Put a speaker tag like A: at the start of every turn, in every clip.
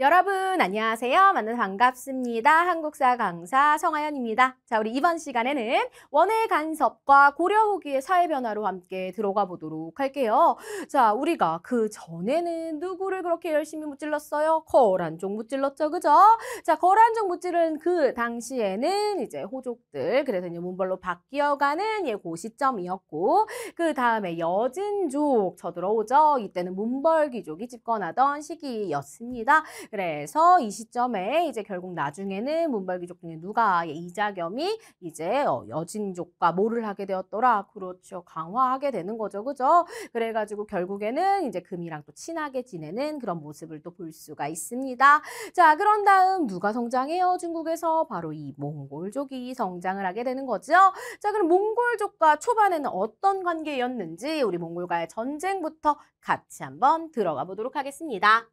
A: 여러분 안녕하세요. 만나서 반갑습니다. 한국사 강사 성하연입니다. 자, 우리 이번 시간에는 원의 간섭과 고려 후기의 사회 변화로 함께 들어가 보도록 할게요. 자, 우리가 그 전에는 누구를 그렇게 열심히 무찔렀어요? 거란종 무찔렀죠, 그죠? 자, 거란종 무찌른 그 당시에는 이제 호족들, 그래서 이제 문벌로 바뀌어가는 예 고시점이었고, 그, 그 다음에 여진족 저들어오죠. 이때는 문벌귀족이 집권하던 시기였습니다. 그래서 이 시점에 이제 결국 나중에는 문벌귀족 중에 누가 이자겸이 이제 어, 여진족과 뭐를 하게 되었더라. 그렇죠. 강화하게 되는 거죠. 그죠? 그래가지고 결국에는 이제 금이랑 또 친하게 지내는 그런 모습을 또 볼 수가 있습니다. 자, 그런 다음 누가 성장해요? 중국에서 바로 이 몽골족이 성장을 하게 되는 거죠. 자, 그럼 몽골족과 초반에는 어떤 관계였는지 우리 몽골과의 전쟁부터 같이 한번 들어가 보도록 하겠습니다.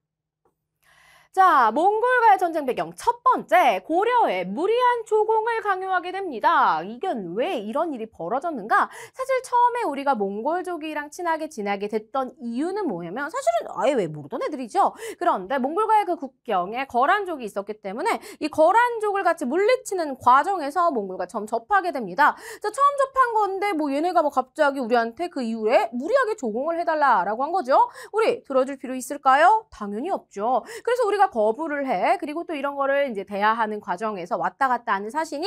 A: 자, 몽골과의 전쟁 배경 첫 번째, 고려의 무리한 조공을 강요하게 됩니다. 이건 왜 이런 일이 벌어졌는가? 사실 처음에 우리가 몽골족이랑 친하게 지나게 됐던 이유는 뭐냐면 사실은 아예 왜 모르던 애들이죠. 그런데 몽골과의 그 국경에 거란족이 있었기 때문에 이 거란족을 같이 물리치는 과정에서 몽골과 처음 접하게 됩니다. 자, 처음 접한 건데 뭐 얘네가 뭐 갑자기 우리한테 그 이후에 무리하게 조공을 해달라라고 한 거죠. 우리 들어줄 필요 있을까요? 당연히 없죠. 그래서 우리 소비가 거부를 해. 그리고 또 이런 거를 이제 대화하는 과정에서 왔다 갔다 하는 사실이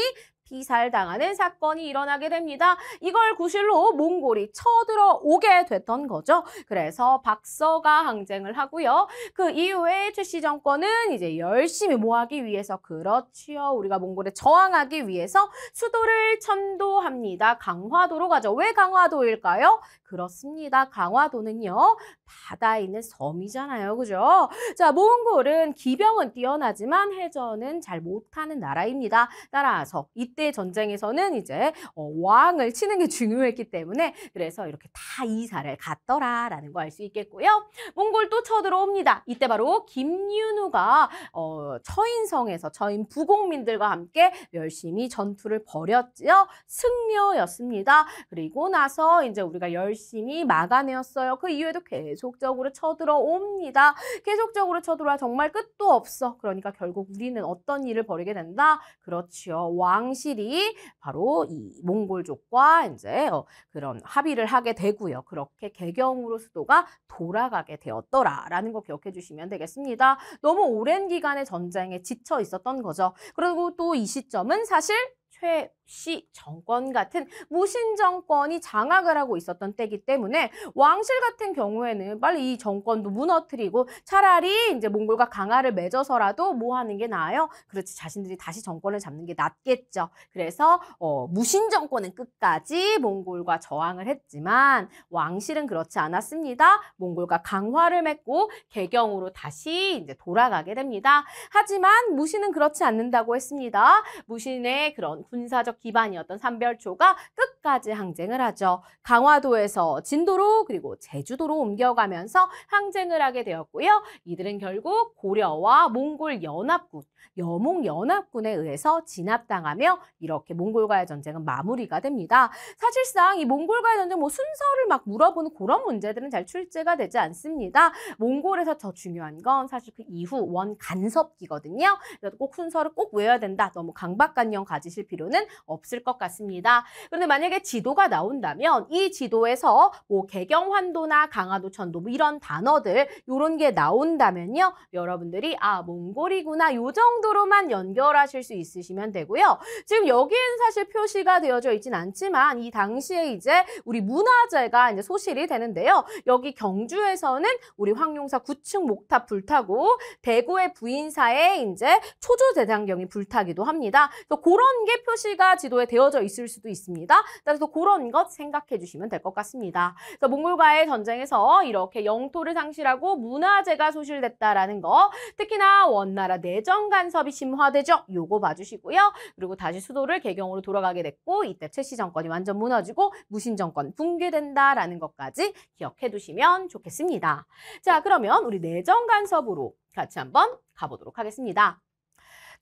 A: 피살당하는 사건이 일어나게 됩니다. 이걸 구실로 몽골이 쳐들어오게 됐던 거죠. 그래서 박서가 항쟁을 하고요. 그 이후에 최씨 정권은 이제 열심히 모하기 위해서 그렇지요. 우리가 몽골에 저항하기 위해서 수도를 천도합니다. 강화도로 가죠. 왜 강화도일까요? 그렇습니다. 강화도는요. 바다에 있는 섬이잖아요. 그죠? 자, 몽골은 기병은 뛰어나지만 해전은 잘 못하는 나라입니다. 따라서 이때 그때 전쟁에서는 이제 어, 왕을 치는 게 중요했기 때문에 그래서 이렇게 다 이사를 갔더라라는 거 알 수 있겠고요. 몽골도 쳐들어옵니다. 이때 바로 김윤우가 어, 처인성에서 처인 부곡민들과 함께 열심히 전투를 벌였지요. 승려였습니다. 그리고 나서 이제 우리가 열심히 막아내었어요. 그 이후에도 계속적으로 쳐들어옵니다. 계속적으로 쳐들어와 정말 끝도 없어. 그러니까 결국 우리는 어떤 일을 벌이게 된다? 그렇지요. 왕시 확실히 바로 이 몽골족과 이제 어, 그런 합의를 하게 되고요. 그렇게 개경으로 수도가 돌아가게 되었더라라는 거 기억해 주시면 되겠습니다. 너무 오랜 기간의 전쟁에 지쳐 있었던 거죠. 그리고 또 이 시점은 사실 최씨 정권 같은 무신 정권이 장악을 하고 있었던 때이기 때문에 왕실 같은 경우에는 빨리 이 정권도 무너뜨리고 차라리 이제 몽골과 강화를 맺어서라도 뭐 하는 게 나아요? 그렇지 자신들이 다시 정권을 잡는 게 낫겠죠. 그래서 어, 무신 정권은 끝까지 몽골과 저항을 했지만 왕실은 그렇지 않았습니다. 몽골과 강화를 맺고 개경으로 다시 이제 돌아가게 됩니다. 하지만 무신은 그렇지 않는다고 했습니다. 무신의 그런 군사적 기반이었던 삼별초가 끝 끝까지 항쟁을 하죠. 강화도에서 진도로 그리고 제주도로 옮겨가면서 항쟁을 하게 되었고요. 이들은 결국 고려와 몽골 연합군, 여몽 연합군에 의해서 진압당하며 이렇게 몽골과의 전쟁은 마무리가 됩니다. 사실상 이 몽골과의 전쟁 뭐 순서를 막 물어보는 그런 문제들은 잘 출제가 되지 않습니다. 몽골에서 더 중요한 건 사실 그 이후 원 간섭기거든요. 그래서 꼭 순서를 꼭 외워야 된다. 너무 강박관념 가지실 필요는 없을 것 같습니다. 그런데 만약 여러에게 지도가 나온다면 이 지도에서 뭐 개경환도나 강화도천도 뭐 이런 단어들 이런 게 나온다면요. 여러분들이 아 몽골이구나 요 정도로만 연결하실 수 있으시면 되고요. 지금 여기엔 사실 표시가 되어져 있진 않지만 이 당시에 이제 우리 문화재가 이제 소실이 되는데요. 여기 경주에서는 우리 황룡사 9층 목탑 불타고 대구의 부인사에 이제 초조 대장경이 불타기도 합니다. 그래서 그런 게 표시가 지도에 되어져 있을 수도 있습니다. 따라서 그런 것 생각해 주시면 될 것 같습니다. 그래서 몽골과의 전쟁에서 이렇게 영토를 상실하고 문화재가 소실됐다라는 거 특히나 원나라 내정 간섭이 심화되죠. 요거 봐주시고요. 그리고 다시 수도를 개경으로 돌아가게 됐고 이때 최 씨 정권이 완전 무너지고 무신 정권 붕괴된다라는 것까지 기억해 두시면 좋겠습니다. 자 그러면 우리 내정 간섭으로 같이 한번 가보도록 하겠습니다.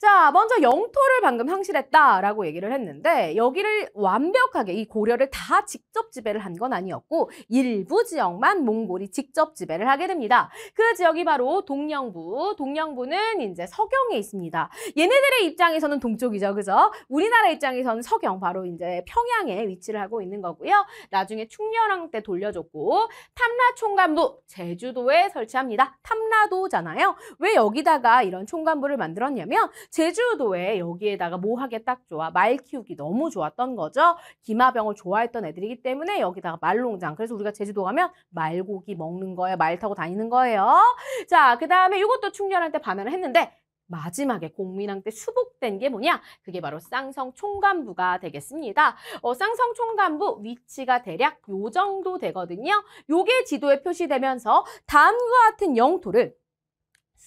A: 자, 먼저 영토를 방금 상실했다라고 얘기를 했는데 여기를 완벽하게 이 고려를 다 직접 지배를 한 건 아니었고 일부 지역만 몽골이 직접 지배를 하게 됩니다. 그 지역이 바로 동령부. 동령부는 이제 서경에 있습니다. 얘네들의 입장에서는 동쪽이죠. 그죠? 우리나라 입장에서는 서경 바로 이제 평양에 위치를 하고 있는 거고요. 나중에 충렬왕 때 돌려줬고 탐라 총관부 제주도에 설치합니다. 탐라도잖아요. 왜 여기다가 이런 총관부를 만들었냐면 제주도에 여기에다가 뭐하게딱 좋아. 말 키우기 너무 좋았던 거죠. 기마병을 좋아했던 애들이기 때문에 여기다가 말농장. 그래서 우리가 제주도 가면 말고기 먹는 거예요. 말 타고 다니는 거예요. 자, 그 다음에 이것도 충렬한때 반환을 했는데 마지막에 공민왕 때 수복된 게 뭐냐? 그게 바로 쌍성 총간부가 되겠습니다. 어, 쌍성 총간부 위치가 대략 요 정도 되거든요. 요게 지도에 표시되면서 다음과 같은 영토를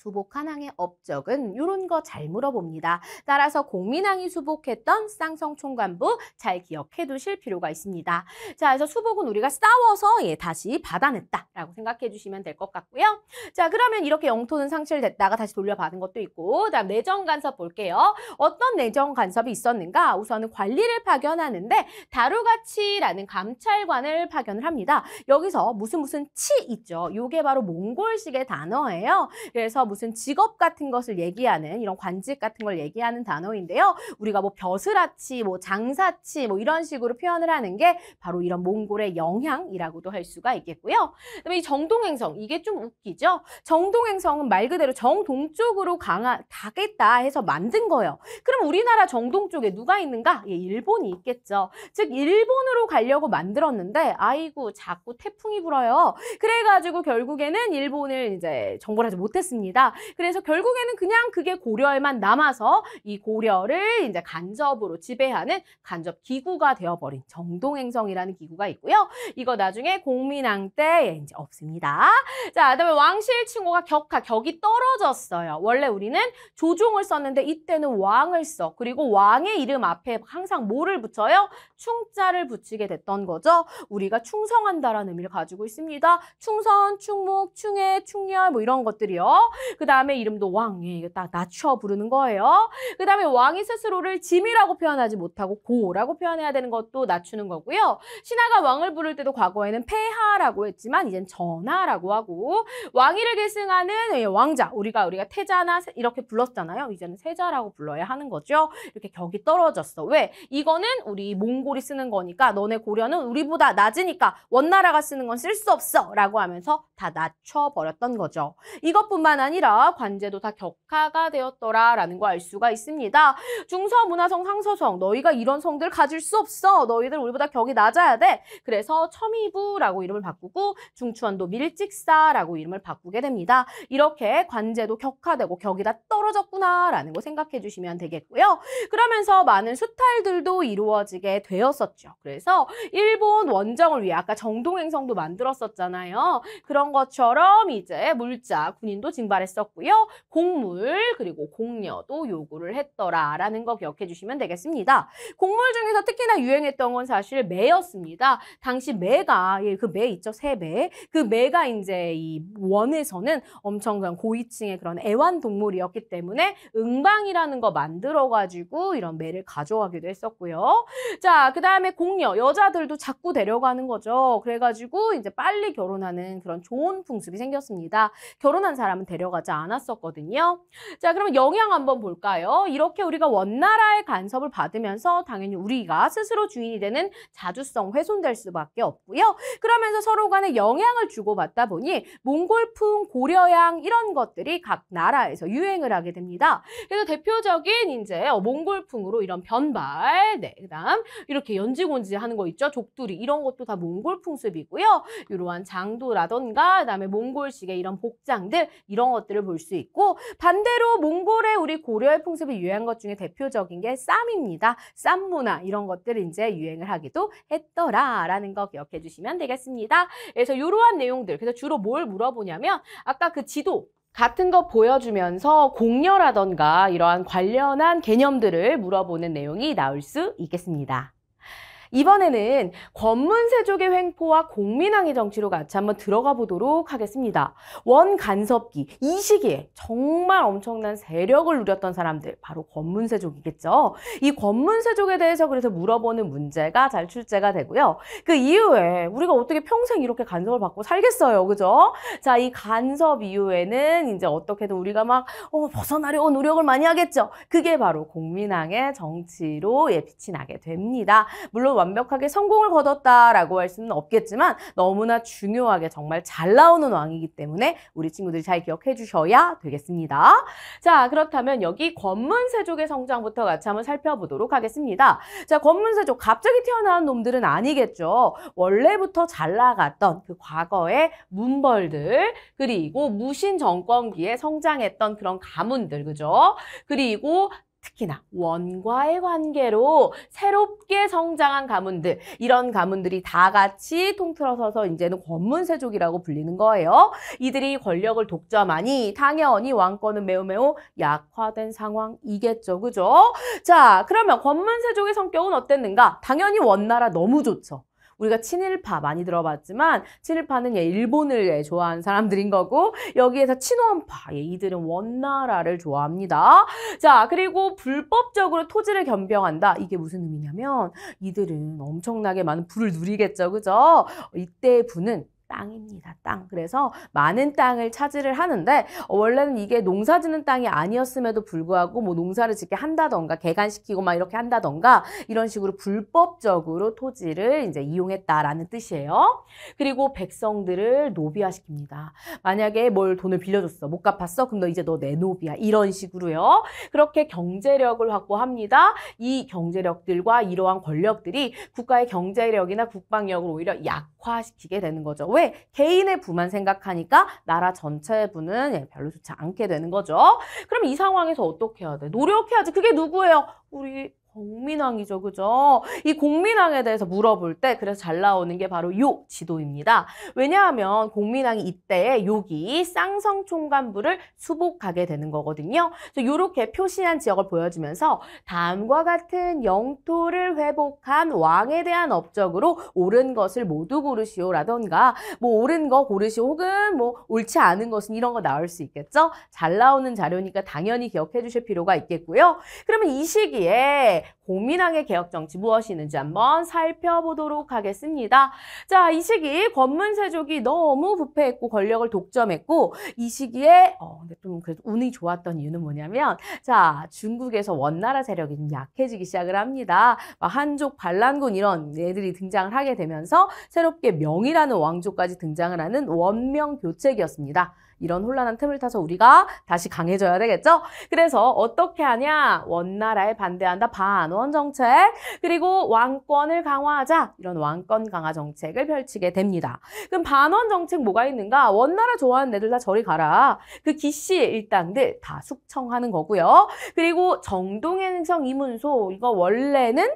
A: 수복한 항의 업적은 이런 거 잘 물어봅니다. 따라서 공민항이 수복했던 쌍성 총관부 잘 기억해 두실 필요가 있습니다. 자, 그래서 수복은 우리가 싸워서 예, 다시 받아냈다라고 생각해 주시면 될 것 같고요. 자, 그러면 이렇게 영토는 상실됐다가 다시 돌려받은 것도 있고 다음 내정 간섭 볼게요. 어떤 내정 간섭이 있었는가? 우선은 관리를 파견하는데 다루가치라는 감찰관을 파견을 합니다. 여기서 무슨 무슨 치 있죠. 요게 바로 몽골식의 단어예요. 그래서 무슨 직업 같은 것을 얘기하는 이런 관직 같은 걸 얘기하는 단어인데요. 우리가 뭐 벼슬아치, 뭐 장사치 뭐 이런 식으로 표현을 하는 게 바로 이런 몽골의 영향이라고도 할 수가 있겠고요. 그다음에 이 정동행성 이게 좀 웃기죠. 정동행성은 말 그대로 정동쪽으로 강하 가겠다 해서 만든 거예요. 그럼 우리나라 정동 쪽에 누가 있는가? 예, 일본이 있겠죠. 즉 일본으로 가려고 만들었는데 아이고 자꾸 태풍이 불어요. 그래가지고 결국에는 일본을 이제 정벌하지 못했습니다. 있니다 그래서 결국에는 그냥 그게 고려에만 남아서 이 고려를 이제 간접으로 지배하는 간접 기구가 되어버린 정동행성이라는 기구가 있고요. 이거 나중에 공민왕 때에 이제 없습니다. 자, 그다음에 왕실 칭호가 격하, 격이 떨어졌어요. 원래 우리는 조종을 썼는데 이때는 왕을 써. 그리고 왕의 이름 앞에 항상 뭐를 붙여요? 충자를 붙이게 됐던 거죠. 우리가 충성한다라는 의미를 가지고 있습니다. 충선, 충목, 충해, 충렬 뭐 이런 것들이요. 그 다음에 이름도 왕, 예, 이거 딱 낮춰 부르는 거예요. 그 다음에 왕이 스스로를 짐이라고 표현하지 못하고 고라고 표현해야 되는 것도 낮추는 거고요. 신하가 왕을 부를 때도 과거에는 폐하라고 했지만 이젠 전하라고 하고 왕위를 계승하는 예, 왕자, 우리가 우리가 태자나 이렇게 불렀잖아요. 이제는 세자라고 불러야 하는 거죠. 이렇게 격이 떨어졌어. 왜? 이거는 우리 몽골이 쓰는 거니까 너네 고려는 우리보다 낮으니까 원나라가 쓰는 건 쓸 수 없어 라고 하면서 다 낮춰버렸던 거죠. 이것뿐만 아니라 아니라 관제도 다 격하가 되었더라라는 걸알 수가 있습니다. 중서 문화성 상서성 너희가 이런 성들 가질 수 없어. 너희들 우리보다 격이 낮아야 돼. 그래서 첨이부라고 이름을 바꾸고 중추원도 밀직사라고 이름을 바꾸게 됩니다. 이렇게 관제도 격하되고 격이 다 떨어졌구나라는 거 생각해 주시면 되겠고요. 그러면서 많은 수탈들도 이루어지게 되었었죠. 그래서 일본 원정을 위해 아까 정동행성도 만들었었잖아요. 그런 것처럼 이제 물자 군인도 징발했 했었고요. 곡물 그리고 공녀도 요구를 했더라라는 거 기억해 주시면 되겠습니다. 곡물 중에서 특히나 유행했던 건 사실 매였습니다. 당시 매가 예, 그매 있죠 새매 그 매가 이제 이 원에서는 엄청 그냥 고위층의 그런 애완 동물이었기 때문에 응방이라는 거 만들어 가지고 이런 매를 가져가기도 했었고요. 자, 그다음에 공녀 여자들도 자꾸 데려가는 거죠. 그래 가지고 이제 빨리 결혼하는 그런 좋은 풍습이 생겼습니다. 결혼한 사람은 데려 들어가지 않았었거든요. 자, 그럼 영향 한번 볼까요? 이렇게 우리가 원나라의 간섭을 받으면서 당연히 우리가 스스로 주인이 되는 자주성 훼손될 수밖에 없고요. 그러면서 서로 간에 영향을 주고받다 보니 몽골풍, 고려양 이런 것들이 각 나라에서 유행을 하게 됩니다. 그래서 대표적인 이제 어, 몽골풍으로 이런 변발, 네, 그다음 이렇게 연지곤지 하는 거 있죠. 족두리 이런 것도 다 몽골풍습이고요. 이러한 장도라던가 그다음에 몽골식의 이런 복장들 이런 것 것들을 볼 수 있고 반대로 몽골의 우리 고려의 풍습이 유행한 것 중에 대표적인 게 쌈입니다. 쌈 문화 이런 것들을 이제 유행을 하기도 했더라라는 거 기억해 주시면 되겠습니다. 그래서 이러한 내용들 그래서 주로 뭘 물어보냐면 아까 그 지도 같은 거 보여주면서 공녀라던가 이러한 관련한 개념들을 물어보는 내용이 나올 수 있겠습니다. 이번에는 권문세족의 횡포와 공민왕의 정치로 같이 한번 들어가 보도록 하겠습니다. 원간섭기 이 시기에 정말 엄청난 세력을 누렸던 사람들 바로 권문세족이겠죠. 이 권문세족에 대해서 그래서 물어보는 문제가 잘 출제가 되고요. 그 이후에 우리가 어떻게 평생 이렇게 간섭을 받고 살겠어요, 그죠? 자, 이 간섭 이후에는 이제 어떻게든 우리가 막 어, 벗어나려고 노력을 많이 하겠죠. 그게 바로 공민왕의 정치로 예, 빛이 나게 됩니다. 물론 완벽하게 성공을 거뒀다라고 할 수는 없겠지만 너무나 중요하게 정말 잘 나오는 왕이기 때문에 우리 친구들이 잘 기억해 주셔야 되겠습니다. 자, 그렇다면 여기 권문세족의 성장부터 같이 한번 살펴보도록 하겠습니다. 자, 권문세족 갑자기 태어난 놈들은 아니겠죠. 원래부터 잘 나갔던 그 과거의 문벌들 그리고 무신 정권기에 성장했던 그런 가문들 그죠? 그리고 특히나 원과의 관계로 새롭게 성장한 가문들 이런 가문들이 다 같이 통틀어서서 이제는 권문세족이라고 불리는 거예요. 이들이 권력을 독점하니 당연히 왕권은 매우 매우 약화된 상황이겠죠. 그죠? 자 그러면 권문세족의 성격은 어땠는가? 당연히 원나라 너무 좋죠. 우리가 친일파 많이 들어봤지만 친일파는 예, 일본을 예, 좋아하는 사람들인 거고 여기에서 친원파 예, 이들은 원나라를 좋아합니다. 자 그리고 불법적으로 토지를 겸병한다. 이게 무슨 의미냐면 이들은 엄청나게 많은 부를 누리겠죠, 그죠? 이때 부는 땅입니다. 땅. 그래서 많은 땅을 차지를 하는데 어, 원래는 이게 농사 짓는 땅이 아니었음에도 불구하고 뭐 농사를 짓게 한다던가 개간시키고 막 이렇게 한다던가 이런 식으로 불법적으로 토지를 이제 이용했다라는 뜻이에요. 그리고 백성들을 노비화시킵니다. 만약에 뭘 돈을 빌려줬어. 못 갚았어. 그럼 너 이제 너 내 노비야. 이런 식으로요. 그렇게 경제력을 확보합니다. 이 경제력들과 이러한 권력들이 국가의 경제력이나 국방력을 오히려 약 화시키게 되는 거죠. 왜? 개인의 부만 생각하니까 나라 전체의 부는 예, 별로 좋지 않게 되는 거죠. 그럼 이 상황에서 어떻게 해야 돼? 노력해야지. 그게 누구예요? 우리 공민왕이죠. 그죠? 이 공민왕에 대해서 물어볼 때 그래서 잘 나오는 게 바로 요 지도입니다. 왜냐하면 공민왕이 이때 에 요기 쌍성 총관부를 수복하게 되는 거거든요. 그래서 요렇게 표시한 지역을 보여주면서 다음과 같은 영토를 회복한 왕에 대한 업적으로 옳은 것을 모두 고르시오라던가 뭐 옳은 거 고르시오 혹은 뭐 옳지 않은 것은 이런 거 나올 수 있겠죠? 잘 나오는 자료니까 당연히 기억해 주실 필요가 있겠고요. 그러면 이 시기에 함고민왕의 개혁 정치 무엇이는지 있 한번 살펴보도록 하겠습니다. 자, 이 시기 권문세족이 너무 부패했고 권력을 독점했고 이 시기에 어, 근데 좀 그래도 운이 좋았던 이유는 뭐냐면 자, 중국에서 원나라 세력이 좀 약해지기 시작을 합니다. 한족, 반란군 이런 애들이 등장을 하게 되면서 새롭게 명이라는 왕조까지 등장을 하는 원명 교책이었습니다. 이런 혼란한 틈을 타서 우리가 다시 강해져야 되겠죠? 그래서 어떻게 하냐? 원나라에 반대한다. 반원 정책. 그리고 왕권을 강화하자. 이런 왕권 강화 정책을 펼치게 됩니다. 그럼 반원 정책 뭐가 있는가? 원나라 좋아하는 애들 다 저리 가라. 그 기씨 일당들 다 숙청하는 거고요. 그리고 정동행성 이문소 이거 원래는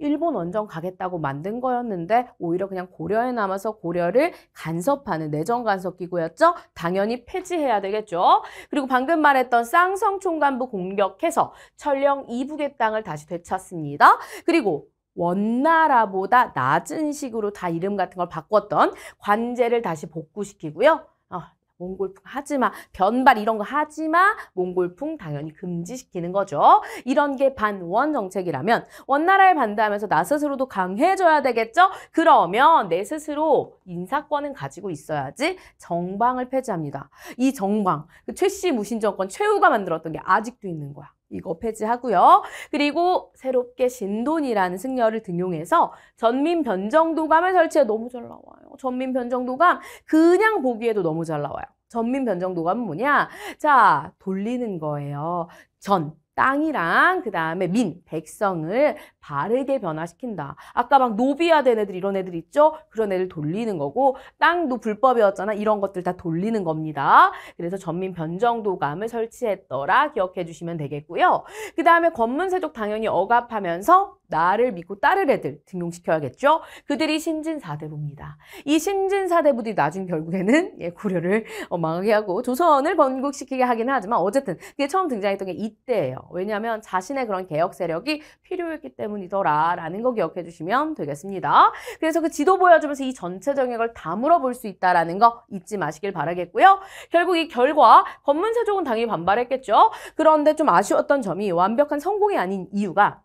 A: 일본 원정 가겠다고 만든 거였는데 오히려 그냥 고려에 남아서 고려를 간섭하는 내정 간섭 기구였죠. 당연히 폐지해야 되겠죠. 그리고 방금 말했던 쌍성 총관부 공격해서 철령 이북의 땅을 다시 되찾습니다. 그리고 원나라보다 낮은 식으로 다 이름 같은 걸 바꿨던 관제를 다시 복구시키고요. 어, 몽골풍 하지마, 변발 이런 거 하지마, 몽골풍 당연히 금지시키는 거죠. 이런 게 반원 정책이라면 원나라에 반대하면서 나 스스로도 강해져야 되겠죠? 그러면 내 스스로 인사권은 가지고 있어야지 정방을 폐지합니다. 이 정방, 그 최씨 무신 정권 최후가 만들었던 게 아직도 있는 거야. 이거 폐지하고요. 그리고 새롭게 신돈이라는 승려를 등용해서 전민 변정도감을 설치해 너무 잘 나와요. 전민 변정도감 그냥 보기에도 너무 잘 나와요. 전민 변정도감은 뭐냐? 자, 돌리는 거예요. 전, 땅이랑 그 다음에 민, 백성을 바르게 변화시킨다. 아까 막노비화된 애들 이런 애들 있죠? 그런 애들 돌리는 거고 땅도 불법이었잖아. 이런 것들 다 돌리는 겁니다. 그래서 전민 변정도감을 설치했더라 기억해 주시면 되겠고요. 그 다음에 권문세족 당연히 억압하면서 나를 믿고 따를 애들 등용시켜야겠죠. 그들이 신진사대부입니다. 이 신진사대부들이 나중 결국에는 예, 고려를 어, 망하게 하고 조선을 건국시키게 하긴 하지만 어쨌든 그게 처음 등장했던 게 이때예요. 왜냐하면 자신의 그런 개혁 세력이 필요했기 때문이더라라는 거 기억해 주시면 되겠습니다. 그래서 그 지도 보여주면서 이 전체적인 걸 다물어 볼 수 있다라는 거 잊지 마시길 바라겠고요. 결국 이 결과 권문세족은 당연히 반발했겠죠. 그런데 좀 아쉬웠던 점이 완벽한 성공이 아닌 이유가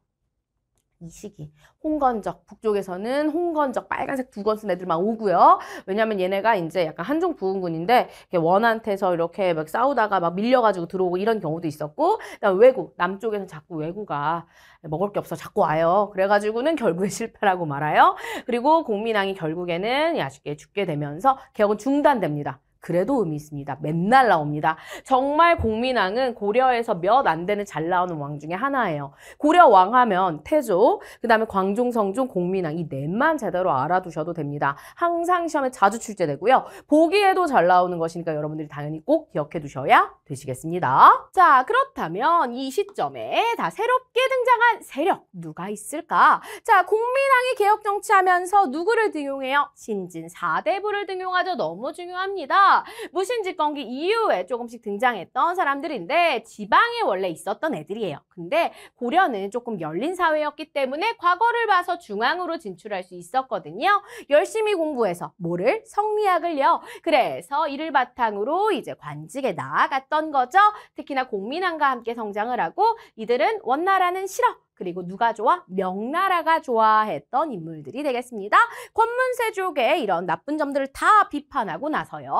A: 이 시기 홍건적 북쪽에서는 홍건적 빨간색 두건 쓴 애들 막 오고요 왜냐면 얘네가 이제 약간 한중 부흥군인데 원한테서 이렇게 막 싸우다가 막 밀려가지고 들어오고 이런 경우도 있었고 그다음 외구 남쪽에서는 자꾸 외구가 먹을 게 없어 자꾸 와요 그래가지고는 결국에 실패라고 말아요 그리고 공민왕이 결국에는 아쉽게 죽게 되면서 개혁은 중단됩니다 그래도 의미 있습니다. 맨날 나옵니다. 정말 공민왕은 고려에서 몇 안 되는 잘 나오는 왕 중에 하나예요. 고려 왕 하면 태조, 그 다음에 광종, 성종, 공민왕 이 넷만 제대로 알아두셔도 됩니다. 항상 시험에 자주 출제되고요. 보기에도 잘 나오는 것이니까 여러분들이 당연히 꼭 기억해 두셔야 되시겠습니다. 자, 그렇다면 이 시점에 다 새롭게 등장한 세력 누가 있을까? 자, 공민왕이 개혁 정치하면서 누구를 등용해요? 신진 사대부를 등용하죠. 너무 중요합니다. 무신집권기 이후에 조금씩 등장했던 사람들인데 지방에 원래 있었던 애들이에요. 근데 고려는 조금 열린 사회였기 때문에 과거를 봐서 중앙으로 진출할 수 있었거든요. 열심히 공부해서 뭐를? 성리학을요. 그래서 이를 바탕으로 이제 관직에 나아갔던 거죠. 특히나 공민왕과 함께 성장을 하고 이들은 원나라는 싫어. 그리고 누가 좋아? 명나라가 좋아했던 인물들이 되겠습니다. 권문세족의 이런 나쁜 점들을 다 비판하고 나서요.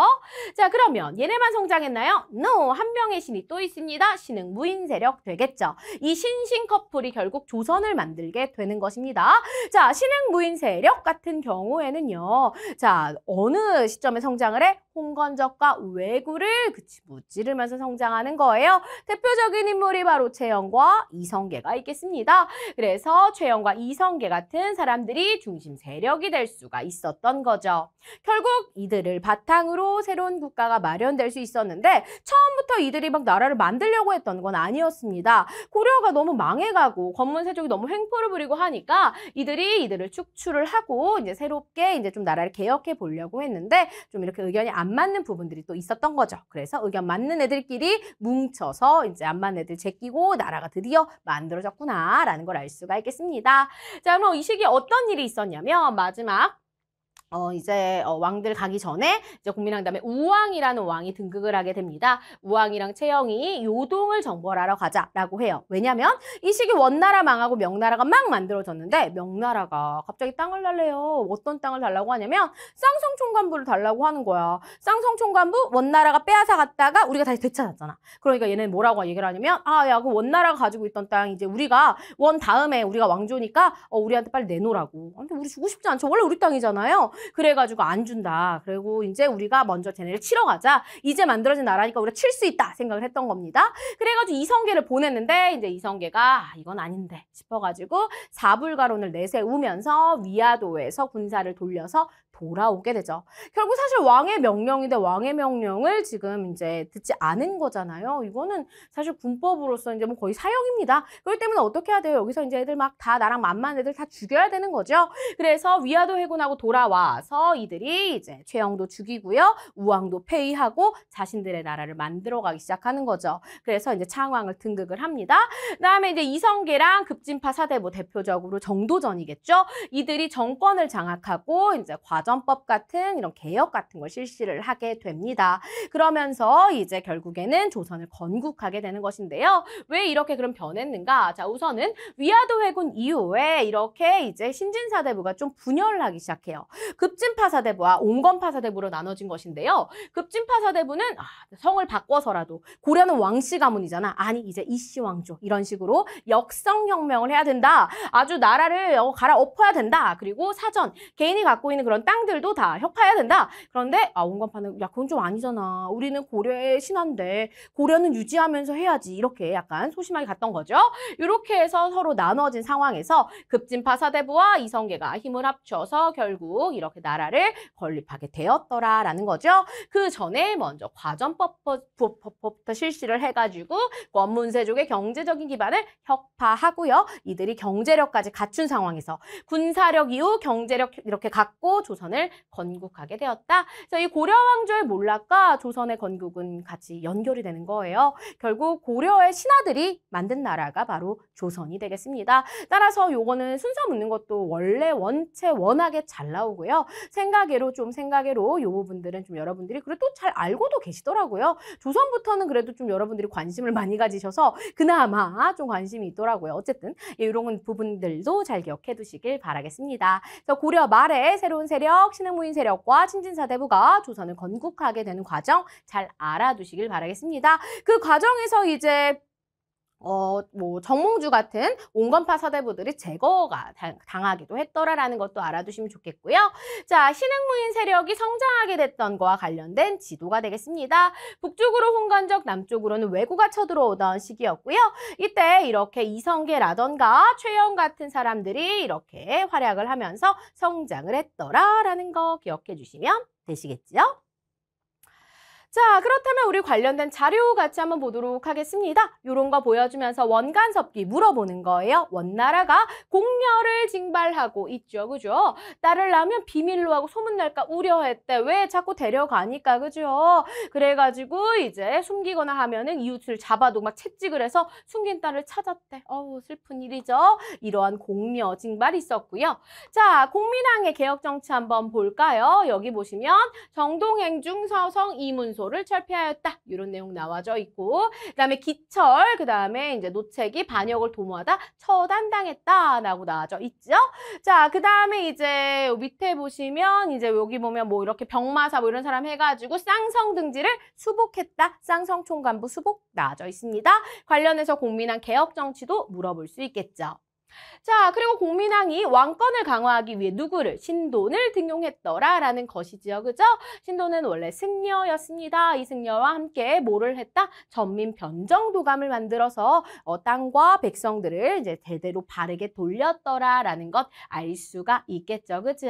A: 자 그러면 얘네만 성장했나요? No! 한 명의 신이 또 있습니다. 신흥 무인 세력 되겠죠. 이 신신 커플이 결국 조선을 만들게 되는 것입니다. 자 신흥 무인 세력 같은 경우에는요. 자 어느 시점에 성장을 해? 홍건적과 왜구를 그치 무찌르면서 성장하는 거예요. 대표적인 인물이 바로 최영과 이성계가 있겠습니다. 있니다 그래서 최영과 이성계 같은 사람들이 중심 세력이 될 수가 있었던 거죠. 결국 이들을 바탕으로 새로운 국가가 마련될 수 있었는데 처음부터 이들이 막 나라를 만들려고 했던 건 아니었습니다. 고려가 너무 망해가고 권문세족이 너무 횡포를 부리고 하니까 이들이 이들을 축출을 하고 이제 새롭게 이제 좀 나라를 개혁해 보려고 했는데 좀 이렇게 의견이 안 맞는 부분들이 또 있었던 거죠. 그래서 의견 맞는 애들끼리 뭉쳐서 이제 안 맞는 애들 제끼고 나라가 드디어 만들어졌구나. 라는걸알 수가 있겠습니다. 자, 그럼 이 시기에 어떤 일이 있었냐면 마지막 어, 이제 어, 왕들 가기 전에 이제 국민왕다음에 우왕이라는 왕이 등극을 하게 됩니다. 우왕이랑 채영이 요동을 정벌하러 가자라고 해요. 왜냐면 이 시기 원나라 망하고 명나라가 막 만들어졌는데 명나라가 갑자기 땅을 달래요. 어떤 땅을 달라고 하냐면 쌍성 총관부를 달라고 하는 거야. 쌍성 총관부 원나라가 빼앗아 갔다가 우리가 다시 되찾았잖아. 그러니까 얘는 네 뭐라고 얘기를 하냐면 아 야 그 원나라가 가지고 있던 땅 이제 우리가 원 다음에 우리가 왕조니까 어, 우리한테 빨리 내놓으라고. 근데 우리 주고 싶지 않죠. 원래 우리 땅이잖아요. 그래가지고 안 준다. 그리고 이제 우리가 먼저 쟤네를 치러 가자. 이제 만들어진 나라니까 우리가 칠 수 있다 생각을 했던 겁니다. 그래가지고 이성계를 보냈는데 이제 이성계가 아, 이건 아닌데 싶어가지고 사불가론을 내세우면서 위아도에서 군사를 돌려서 돌아오게 되죠. 결국 사실 왕의 명령인데 왕의 명령을 지금 이제 듣지 않은 거잖아요. 이거는 사실 군법으로서 이제 뭐 거의 사형입니다. 그렇기 때문에 어떻게 해야 돼요? 여기서 이제 애들 막 다 나랑 만만 애들 다 죽여야 되는 거죠. 그래서 위화도 해군하고 돌아와서 이들이 이제 최영도 죽이고요. 우왕도 폐위하고 자신들의 나라를 만들어가기 시작하는 거죠. 그래서 이제 창왕을 등극을 합니다. 그다음에 이제 이성계랑 급진파 사대 뭐 대표적으로 정도전이겠죠. 이들이 정권을 장악하고 이제 과 가전법 같은 이런 개혁 같은 걸 실시를 하게 됩니다. 그러면서 이제 결국에는 조선을 건국하게 되는 것인데요. 왜 이렇게 그럼 변했는가? 자, 우선은 위화도 회군 이후에 이렇게 이제 신진사대부가 좀 분열하기 시작해요. 급진파사대부와 온건파사대부로 나눠진 것인데요. 급진파사대부는 아, 성을 바꿔서라도 고려는 왕씨 가문이잖아. 아니 이제 이씨 왕조 이런 식으로 역성혁명을 해야 된다. 아주 나라를 어, 갈아엎어야 된다. 그리고 사전 개인이 갖고 있는 그런 땅 땅들도 다 혁파해야 된다. 그런데 아 온건파는 야 그건 좀 아니잖아. 우리는 고려의 신한데 고려는 유지하면서 해야지. 이렇게 약간 소심하게 갔던 거죠. 이렇게 해서 서로 나눠진 상황에서 급진파 사대부와 이성계가 힘을 합쳐서 결국 이렇게 나라를 건립하게 되었더라라는 거죠. 그 전에 먼저 과전법부터 실시를 해가지고 권문세족의 경제적인 기반을 혁파하고요. 이들이 경제력까지 갖춘 상황에서 군사력 이후 경제력 이렇게 갖고 조선 조선을 건국하게 되었다. 그래서 이 고려 왕조의 몰락과 조선의 건국은 같이 연결이 되는 거예요. 결국 고려의 신하들이 만든 나라가 바로 조선이 되겠습니다. 따라서 요거는 순서 묻는 것도 원래 원체 워낙에 잘 나오고요. 생각외로 좀 생각외로 요 부분들은 좀 여러분들이 그래도 잘 알고도 계시더라고요. 조선부터는 그래도 좀 여러분들이 관심을 많이 가지셔서 그나마 좀 관심이 있더라고요. 어쨌든 이런 부분들도 잘 기억해 두시길 바라겠습니다. 그래서 고려 말에 새로운 세력 세력, 신흥무인 세력과 친진사 대부가 조선을 건국하게 되는 과정 잘 알아두시길 바라겠습니다. 그 과정에서 이제 어, 뭐 정몽주 같은 온건파 사대부들이 제거가 당하기도 했더라라는 것도 알아두시면 좋겠고요. 자, 신흥무인 세력이 성장하게 됐던 거와 관련된 지도가 되겠습니다. 북쪽으로 홍건적, 남쪽으로는 왜구가 쳐들어오던 시기였고요. 이때 이렇게 이성계라던가 최영 같은 사람들이 이렇게 활약을 하면서 성장을 했더라라는 거 기억해 주시면 되시겠죠 자, 그렇다면 우리 관련된 자료 같이 한번 보도록 하겠습니다. 이런 거 보여주면서 원간 섭기 물어보는 거예요. 원나라가 공녀를 징발하고 있죠. 그죠? 딸을 낳으면 비밀로 하고 소문날까 우려했대. 왜 자꾸 데려가니까. 그죠? 그래가지고 이제 숨기거나 하면은 이웃을 잡아도 막 채찍을 해서 숨긴 딸을 찾았대. 어우, 슬픈 일이죠. 이러한 공녀 징발이 있었고요. 자, 공민왕의 개혁정치 한번 볼까요? 여기 보시면 정동행 중서성 이문소 장소를 철폐하였다. 이런 내용 나와져 있고 그다음에 기철 그다음에 이제 노책이 반역을 도모하다 처단당했다라고 나와져 있죠. 자, 그다음에 이제 밑에 보시면 이제 여기 보면 뭐 이렇게 병마사 뭐 이런 사람 해 가지고 쌍성 등지를 수복했다. 쌍성 총관부 수복 나와져 있습니다. 관련해서 공민한 개혁 정치도 물어볼 수 있겠죠. 자, 그리고 공민왕이 왕권을 강화하기 위해 누구를 신돈을 등용했더라라는 것이지요. 그죠? 신돈은 원래 승려였습니다. 이 승려와 함께 뭐를 했다? 전민 변정도감을 만들어서 어, 땅과 백성들을 이제 대대로 바르게 돌렸더라라는 것 알 수가 있겠죠. 그죠?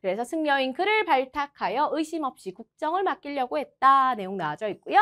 A: 그래서 승려인 그를 발탁하여 의심 없이 국정을 맡기려고 했다. 내용 나와져 있고요.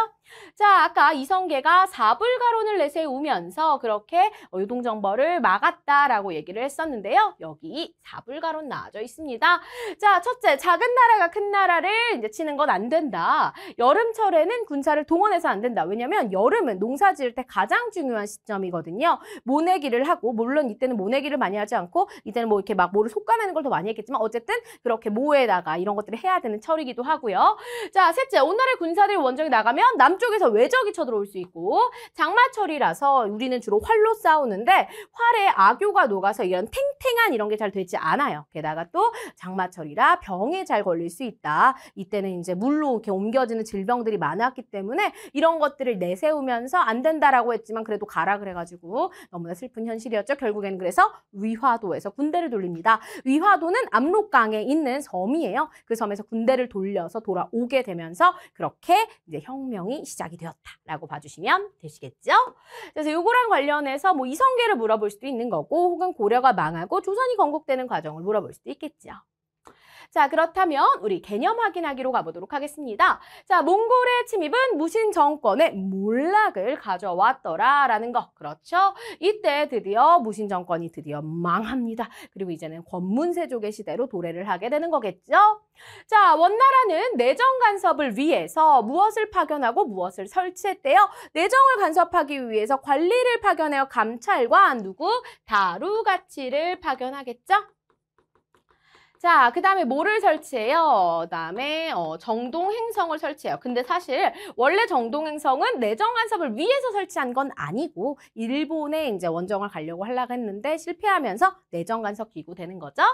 A: 자, 아까 이성계가 사불가론을 내세우면서 그렇게 유동정벌을 막았다. 라고 얘기를 했었는데요. 여기 사불가론 나와져 있습니다. 자, 첫째, 작은 나라가 큰 나라를 이제 치는 건 안 된다. 여름철에는 군사를 동원해서 안 된다. 왜냐면 여름은 농사 지을 때 가장 중요한 시점이거든요. 모내기를 하고, 물론 이때는 모내기를 많이 하지 않고, 이때는 뭐 이렇게 막 모를 솎아내는 걸 더 많이 했겠지만, 어쨌든 그렇게 모에다가 이런 것들을 해야 되는 철이기도 하고요. 자, 셋째, 오늘의 군사들이 원정에 나가면 남쪽에서 외적이 쳐들어올 수 있고, 장마철이라서 우리는 주로 활로 싸우는데, 활에 악교 포도가 녹아서 이런 탱탱한 이런 게 잘 되지 않아요. 게다가 또 장마철이라 병에 잘 걸릴 수 있다. 이때는 이제 물로 이렇게 옮겨지는 질병들이 많았기 때문에 이런 것들을 내세우면서 안 된다라고 했지만 그래도 가라 그래가지고 너무나 슬픈 현실이었죠. 결국에는 그래서 위화도에서 군대를 돌립니다. 위화도는 압록강에 있는 섬이에요. 그 섬에서 군대를 돌려서 돌아오게 되면서 그렇게 이제 혁명이 시작이 되었다라고 봐주시면 되시겠죠. 그래서 요거랑 관련해서 뭐 이성계를 물어볼 수도 있는 거고 거고 혹은 고려가 망하고 조선이 건국되는 과정을 물어볼 수도 있겠죠 자, 그렇다면 우리 개념 확인하기로 가보도록 하겠습니다. 자, 몽골의 침입은 무신 정권의 몰락을 가져왔더라라는 거. 그렇죠? 이때 드디어 무신 정권이 드디어 망합니다. 그리고 이제는 권문세족의 시대로 도래를 하게 되는 거겠죠? 자, 원나라는 내정 간섭을 위해서 무엇을 파견하고 무엇을 설치했대요? 내정을 간섭하기 위해서 관리를 파견하여 감찰관 누구? 다루가치를 파견하겠죠? 자, 그 다음에 뭐를 설치해요? 그 다음에 어, 정동행성을 설치해요. 근데 사실 원래 정동행성은 내정간섭을 위해서 설치한 건 아니고 일본에 이제 원정을 가려고 하려고 했는데 실패하면서 내정간섭 기구 되는 거죠.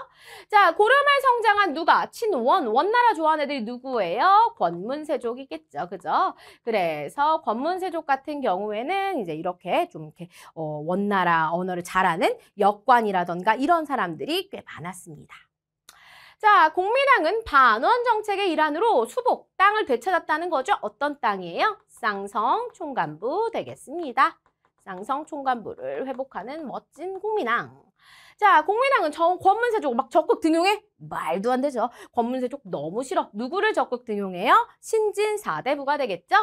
A: 자, 고려말 성장한 누가? 친원, 원나라 좋아하는 애들이 누구예요? 권문세족이겠죠. 그죠? 그래서 권문세족 같은 경우에는 이제 이렇게 좀 이렇게 어, 원나라 언어를 잘하는 역관이라던가 이런 사람들이 꽤 많았습니다. 자, 공민당은 반원 정책의 일환으로 수복 땅을 되찾았다는 거죠. 어떤 땅이에요? 쌍성 총관부 되겠습니다. 쌍성 총관부를 회복하는 멋진 공민당. 자, 공민당은 정, 권문세족 막 적극 등용해? 말도 안 되죠. 권문세족 너무 싫어. 누구를 적극 등용해요? 신진 사대부가 되겠죠?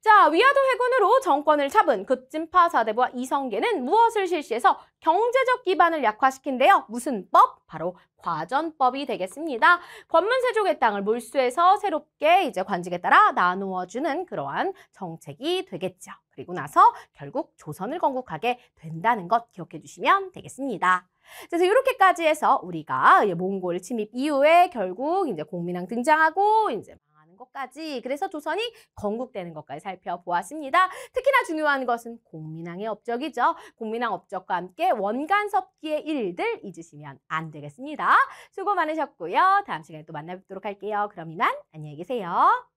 A: 자, 위화도 해군으로 정권을 잡은 급진파 사대부와 이성계는 무엇을 실시해서 경제적 기반을 약화시킨대요? 무슨 법? 바로 과전법이 되겠습니다. 권문세족의 땅을 몰수해서 새롭게 이제 관직에 따라 나누어주는 그러한 정책이 되겠죠. 그리고 나서 결국 조선을 건국하게 된다는 것 기억해 주시면 되겠습니다. 그래서 이렇게까지 해서 우리가 몽골 침입 이후에 결국 이제 공민왕 등장하고 이제 것까지 그래서 조선이 건국되는 것까지 살펴보았습니다. 특히나 중요한 것은 공민왕의 업적이죠. 공민왕 업적과 함께 원간섭기의 일들 잊으시면 안 되겠습니다. 수고 많으셨고요. 다음 시간에 또 만나뵙도록 할게요. 그럼 이만 안녕히 계세요.